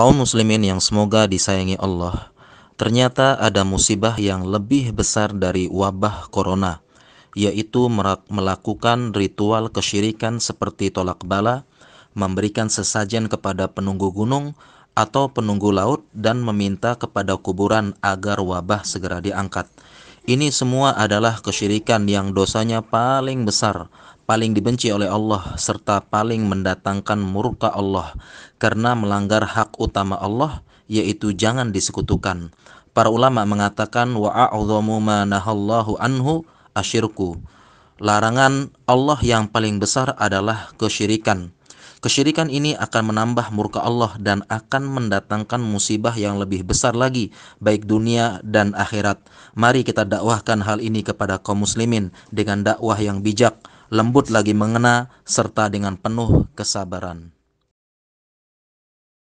kaum muslimin yang semoga disayangi Allah, ternyata ada musibah yang lebih besar dari wabah corona, yaitu melakukan ritual kesyirikan seperti tolak bala, memberikan sesajen kepada penunggu gunung atau penunggu laut dan meminta kepada kuburan agar wabah segera diangkat. Ini semua adalah kesyirikan yang dosanya paling besar, paling dibenci oleh Allah serta paling mendatangkan murka Allah karena melanggar hak utama Allah yaitu jangan disekutukan. Para ulama mengatakan wa a'udhamu ma nahallahu anhu asyirku. Larangan Allah yang paling besar adalah kesyirikan. Kesyirikan ini akan menambah murka Allah dan akan mendatangkan musibah yang lebih besar lagi, baik dunia dan akhirat. Mari kita dakwahkan hal ini kepada kaum muslimin dengan dakwah yang bijak, lembut lagi mengena, serta dengan penuh kesabaran.